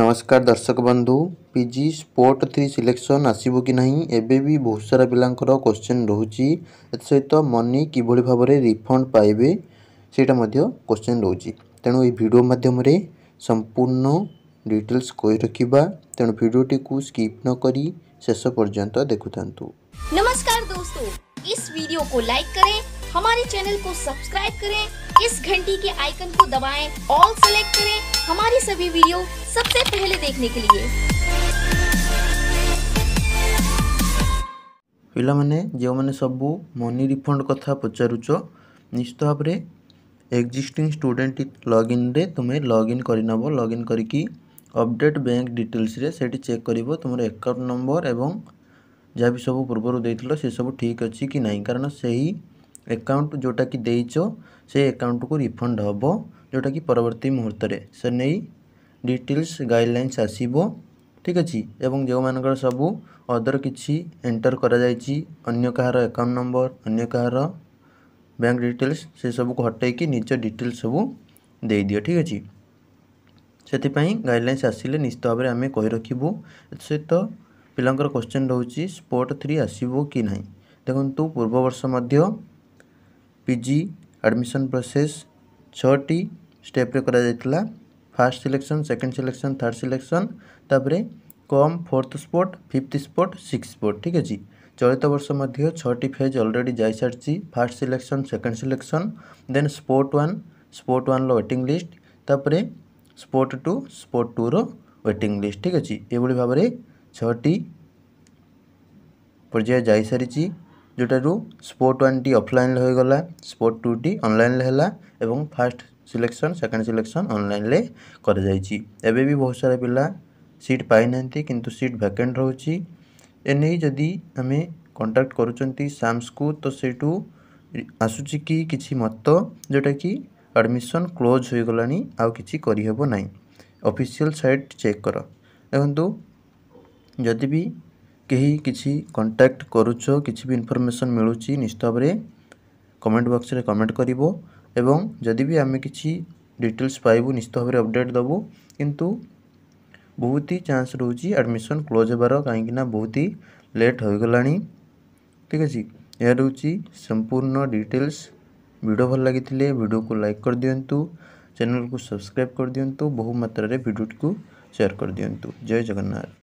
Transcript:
ନମସ୍କାର ଦର୍ଶକ ବନ୍ଧୁ P G spot three selection ଆସିବ କି ନାହିଁ ଏବେ ବି ବହୁତ ସାରା ପିଲାଙ୍କର କୋଶ୍ଚିନ୍ ରହୁଛି ଏଥିସହିତ ମନି କିଭଳି ଭାବରେ ରିଫଣ୍ଡ ପାଇବେ ସେଇଟା ମଧ୍ୟ କୋଶ୍ଚିନ୍ ରହୁଛି ତେଣୁ ଏହି ଭିଡ଼ିଓ ମାଧ୍ୟମରେ ସମ୍ପୂର୍ଣ୍ଣ ଡିଟେଲ୍ସ କହି ରଖିବା ତେଣୁ ଭିଡ଼ିଓଟିକୁ ସ୍କିପ୍ ନ କରି ଶେଷ ପର୍ଯ୍ୟନ୍ତ ଦେଖୁଥାନ୍ତୁ ନମସ୍କାର ଦୋସ୍ତୋ इस वीडियो को लाइक करें हमारे चैनल को सब्सक्राइब करें इस घंटी के आइकन को दबाएं ऑल सेलेक्ट करें हमारी सभी वीडियो सबसे पहले देखने के लिए पाने जो मैंने सब मनी रिफंड कथा पचारुच निश्चित भाव एक्जिस्टिंग स्टूडेंट लॉगिन रे तुम्हें लॉगिन करनब लॉगिन करके अपडेट बैंक डिटेल्स रे सेटी चेक कर तुम एकाउंट नंबर एवं जहाँ भी सब पूर्व से सब ठीक अच्छी कि नहीं कारण से ही ଏକାଉଣ୍ଟ ଯେଉଁଟାକି ଦେଇଛ ସେ ଏକାଉଣ୍ଟକୁ ରିଫଣ୍ଡ ହେବ ଯେଉଁଟାକି ପରବର୍ତ୍ତୀ ମୁହୂର୍ତ୍ତରେ ସେ ନେଇ ଡିଟେଲ୍ସ ଗାଇଡ଼ଲାଇନ୍ସ ଆସିବ ଠିକ୍ ଅଛି ଏବଂ ଯେଉଁମାନଙ୍କର ସବୁ ଅଦର କିଛି ଏଣ୍ଟର କରାଯାଇଛି ଅନ୍ୟ କାହାର ଆକାଉଣ୍ଟ ନମ୍ବର ଅନ୍ୟ କାହାର ବ୍ୟାଙ୍କ ଡିଟେଲ୍ସ ସେସବୁକୁ ହଟେଇକି ନିଜ ଡିଟେଲ୍ସ ସବୁ ଦେଇଦିଅ ଠିକ୍ ଅଛି ସେଥିପାଇଁ ଗାଇଡ଼ଲାଇନ୍ସ ଆସିଲେ ନିଶ୍ଚିତ ଭାବରେ ଆମେ କହି ରଖିବୁ ସହିତ ପିଲାଙ୍କର କ୍ୱେଶ୍ଚନ୍ ରହୁଛି ସ୍ପୋର୍ଟ ଥ୍ରୀ ଆସିବ କି ନାହିଁ ଦେଖନ୍ତୁ ପୂର୍ବବର୍ଷ ମଧ୍ୟ ପିଜି ଆଡ଼ମିସନ୍ ପ୍ରୋସେସ୍ ଛଅଟି ଷ୍ଟେପ୍ରେ କରାଯାଇଥିଲା first selection second selection third selection ତା'ପରେ କମ୍ fourth spot fifth spot six spot ଠିକ୍ ଅଛି ଚଳିତ ବର୍ଷ ମଧ୍ୟ ଛଅଟି ଫେଜ୍ ଅଲରେଡ଼ି ଯାଇସାରିଛି first selection second selection then spot one spot ୱାନ୍ର ୱେଟିଂ ଲିଷ୍ଟ ତା'ପରେ ସ୍ପୋର୍ଟ ଟୁ ସ୍ପୋର୍ଟ ଟୁର ୱେଟିଂ ଲିଷ୍ଟ ଠିକ୍ ଅଛି ଏଭଳି ଭାବରେ ଛଅଟି ପର୍ଯ୍ୟାୟ ଯାଇସାରିଛି ଯେଉଁଟାରୁ ସ୍ପୋର୍ଟ ୱାନ୍ଟି ଅଫଲାଇନ୍ରେ ହୋଇଗଲା ସ୍ପୋର୍ଟ ଟୁଟି ଅନଲାଇନ୍ରେ ହେଲା ଏବଂ ଫାର୍ଷ୍ଟ ସିଲେକ୍ସନ୍ ସେକେଣ୍ଡ ସିଲେକ୍ସନ୍ ଅନଲାଇନ୍ରେ କରାଯାଇଛି ଏବେ ବି ବହୁତ ସାରା ପିଲା ସିଟ୍ ପାଇନାହାନ୍ତି କିନ୍ତୁ ସିଟ୍ ଭ୍ୟାକେଣ୍ଟ ରହୁଛି ଏନେଇ ଯଦି ଆମେ କଣ୍ଟାକ୍ଟ କରୁଛନ୍ତି ସାମ୍ସକୁ ତ ସେଇଠୁ ଆସୁଛି କି କିଛି ମତ ଯେଉଁଟାକି ଆଡ଼ମିସନ୍ କ୍ଲୋଜ୍ ହୋଇଗଲାଣି ଆଉ କିଛି କରିହେବ ନାହିଁ ଅଫିସିଆଲ୍ ସାଇଟ୍ ଚେକ୍ କର ଦେଖନ୍ତୁ ଯଦି ବି कहीं किसी कंटाक्ट कर किसी भी इनफर्मेसन मिलूँ निश्चित भाव कमेंट बक्स में कमेंट कर डिटेल्स पाइबु निश्चित भाव अपडेट दबू किंतु बहुत ही चान्स रोज एडमिशन क्लोज होबार कहीं बहुत ही लेट हो गला ठीक है यह रोज संपूर्ण डिटेल्स भिड भल लगी भिड को लाइक कर दिंतु चैनल को सब्सक्राइब कर दिंतु बहुमत भिडटी को सेयार कर दिंतु जय जगन्नाथ